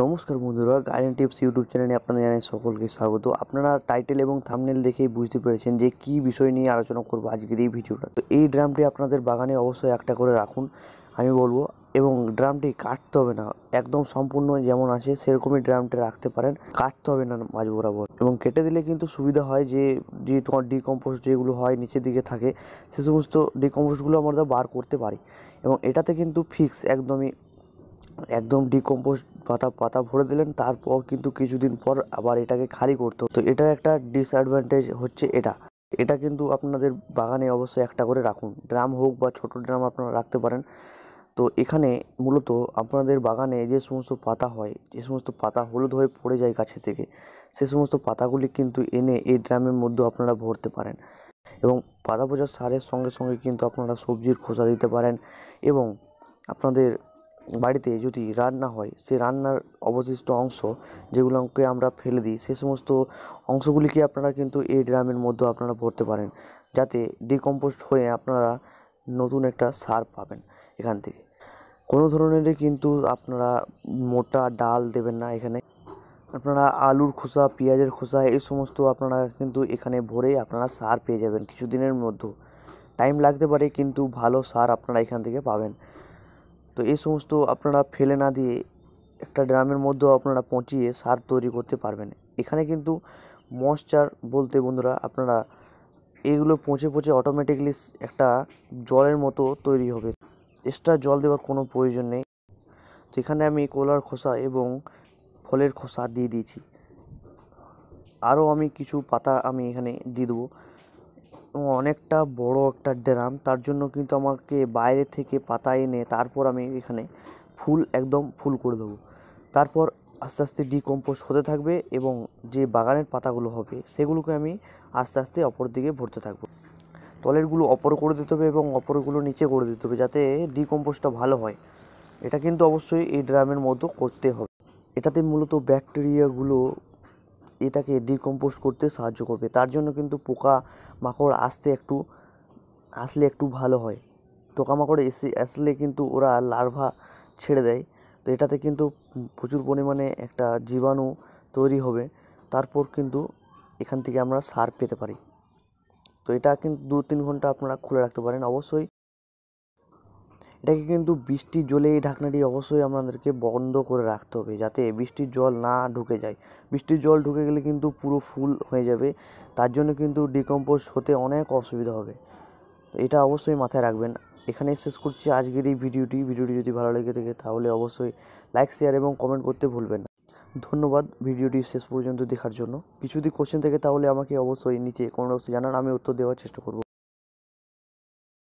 নমস্কার বন্ধুরা garden tips YouTube চ্যানেলে আপনাদের জানাই সকলকে স্বাগত আপনারা টাইটেল এবং থামনেল দেখেই বুঝতে পেরেছেন যে কি বিষয় নিয়ে আলোচনা করবো আজকের এই ভিডিওটা তো এই ড্রামটি আপনাদের বাগানে অবশ্যই একটা করে রাখুন আমি বলবো এবং ড্রামটি কাটতে হবে না একদম সম্পূর্ণ যেমন আছে সেরকমই ড্রামটি রাখতে পারেন কাটতে হবে না মাছ বরাবর এবং কেটে দিলে কিন্তু সুবিধা হয় যে তোমার ডিকম্পোস্ট যেগুলো হয় নিচের দিকে থাকে সে সমস্ত ডিকম্পোস্টগুলো আমরা বার করতে পারি এবং এটাতে কিন্তু ফিক্স একদমই একদম ডিকম্পোজ পাতা পাতা ভরে দিলেন তারপর কিন্তু কিছুদিন পর আবার এটাকে খালি করতো তো এটা একটা ডিসঅ্যাডভান্টেজ হচ্ছে এটা এটা কিন্তু আপনাদের বাগানে অবশ্যই একটা করে রাখুন ড্রাম হোক বা ছোট ড্রাম আপনারা রাখতে পারেন তো এখানে মূলত আপনাদের বাগানে যে সমস্ত পাতা হয় যে সমস্ত পাতা হলুদ হয়ে পড়ে যায় গাছে থেকে সে সমস্ত পাতাগুলি কিন্তু এনে এই ড্রামের মধ্যে আপনারা ভরতে পারেন এবং পাতা পচার সারের সঙ্গে সঙ্গে কিন্তু আপনারা সবজির খোসা দিতে পারেন এবং আপনাদের বাড়িতে যদি রান্না হয় সেই রান্নার অবশিষ্ট অংশ যেগুলোকে আমরা ফেলে দিই সে সমস্ত অংশগুলিকে আপনারা কিন্তু এই ড্রামের মধ্যে আপনারা ভরতে পারেন যাতে ডিকম্পোস্ট হয়ে আপনারা নতুন একটা সার পাবেন এখান থেকে কোনো ধরনের কিন্তু আপনারা মোটা ডাল দেবেন না এখানে আপনারা আলুর খোসা পেঁয়াজের খোসা এই সমস্ত আপনারা কিন্তু এখানে ভরে আপনারা সার পেয়ে যাবেন কিছুদিনের মধ্যে টাইম লাগতে পারে কিন্তু ভালো সার আপনারা এখান থেকে পাবেন তো এই সমস্ত আপনারা ফেলে না দিয়ে একটা ড্রামের মধ্যেও আপনারা পচিয়ে সার তৈরি করতে পারবেন এখানে কিন্তু মশচার বলতে বন্ধুরা আপনারা এগুলো পচে পচে অটোমেটিকলি একটা জলের মতো তৈরি হবে এক্সট্রা জল দেওয়ার কোনো প্রয়োজন নেই তো এখানে আমি কলার খোসা এবং ফলের খোসা দিয়ে দিয়েছি আরও আমি কিছু পাতা আমি এখানে দিয়ে দেবো অনেকটা বড় একটা ড্রাম তার জন্য কিন্তু আমাকে বাইরে থেকে পাতা এনে তারপর আমি এখানে ফুল একদম ফুল করে দেবো তারপর আস্তে আস্তে ডিকম্পোজ হতে থাকবে এবং যে বাগানের পাতাগুলো হবে সেগুলোকে আমি আস্তে আস্তে অপর দিকে ভরতে থাকবো তলেরগুলো অপর করে দিতে হবে এবং অপরগুলো নিচে করে দিতে হবে যাতে ডিকম্পোজটা ভালো হয় এটা কিন্তু অবশ্যই এই ড্রামের মতো করতে হবে এটাতে মূলত ব্যাকটেরিয়াগুলো এটাকে ডিকম্পোজ করতে সাহায্য করবে তার জন্য কিন্তু পোকা মাকড় আসতে একটু আসলে একটু ভালো হয় পোকামাকড় এসে আসলে কিন্তু ওরা লার্ভা ছেড়ে দেয় তো এটাতে কিন্তু প্রচুর পরিমাণে একটা জীবাণু তৈরি হবে তারপর কিন্তু এখান থেকে আমরা সার পেতে পারি তো এটা কিন্তু দু তিন ঘন্টা আপনারা খুলে রাখতে পারেন অবশ্যই এটাকে কিন্তু বৃষ্টির জলে এই ঢাকনাটি অবশ্যই আমাদেরকে বন্ধ করে রাখতে হবে যাতে বৃষ্টির জল না ঢুকে যায় বৃষ্টির জল ঢুকে গেলে কিন্তু পুরো ফুল হয়ে যাবে তার জন্য কিন্তু ডিকম্পোজ হতে অনেক অসুবিধা হবে এটা অবশ্যই মাথায় রাখবেন এখানে শেষ করছি আজকের এই ভিডিওটি ভিডিওটি যদি ভালো লেগে থাকে তাহলে অবশ্যই লাইক শেয়ার এবং কমেন্ট করতে ভুলবেন না ধন্যবাদ ভিডিওটি শেষ পর্যন্ত দেখার জন্য কিছু যদি কোশ্চেন থাকে তাহলে আমাকে অবশ্যই নিচে কোনো জানান আমি উত্তর দেওয়ার চেষ্টা করব